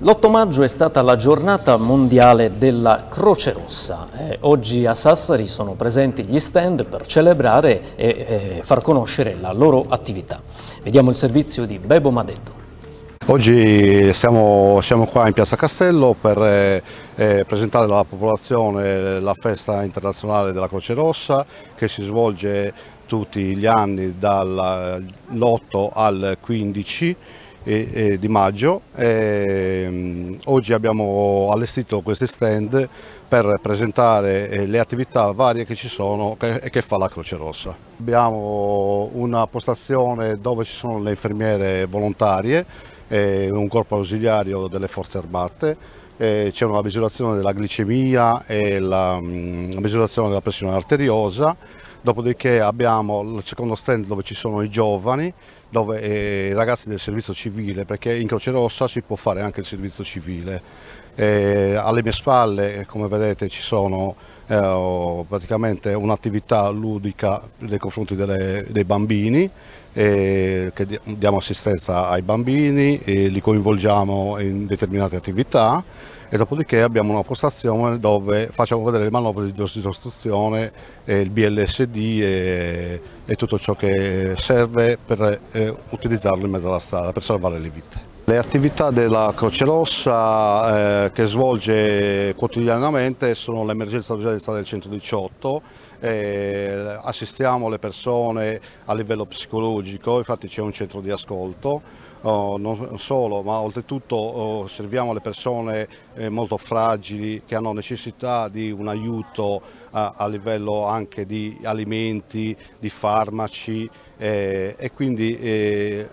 L'8 maggio è stata la giornata mondiale della Croce Rossa. Eh, oggi a Sassari sono presenti gli stand per celebrare e, e far conoscere la loro attività. Vediamo il servizio di Bebo Madetto. Oggi siamo, siamo, qua in Piazza Castello per eh, eh, presentare alla popolazione la festa internazionale della Croce Rossa che si svolge tutti gli anni eh, dall'8 al 15 e, e di maggio. E, ehm, oggi abbiamo allestito questi stand per presentare eh, le attività varie che ci sono e che fa la Croce Rossa. Abbiamo una postazione dove ci sono le infermiere volontarie, eh, un corpo ausiliario delle forze armate, eh, c'è una misurazione della glicemia e la, la mm, misurazione della pressione arteriosa dopodiché abbiamo il secondo stand dove ci sono i giovani, dove eh, i ragazzi del servizio civile, perché in Croce Rossa si può fare anche il servizio civile. E eh, alle mie spalle, come vedete, ci sono eh, praticamente un'attività ludica nei confronti delle, dei bambini, eh, che diamo assistenza ai bambini, e eh, li coinvolgiamo in determinate attività e dopodiché abbiamo una postazione dove facciamo vedere le manovre di distruzione, il BLSD e, e, tutto ciò che serve per eh, utilizzarlo in mezzo alla strada, per salvare le vite. Le attività della Croce Rossa eh, che svolge quotidianamente sono l'emergenza d'urgenza del 118, eh, assistiamo le persone a livello psicologico, infatti c'è un centro di ascolto, oh, non solo ma oltretutto oh, serviamo le persone eh, molto fragili che hanno necessità di un aiuto a livello anche di alimenti, di farmaci, eh, e quindi eh,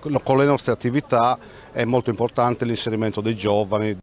con le nostre attività è molto importante l'inserimento dei giovani.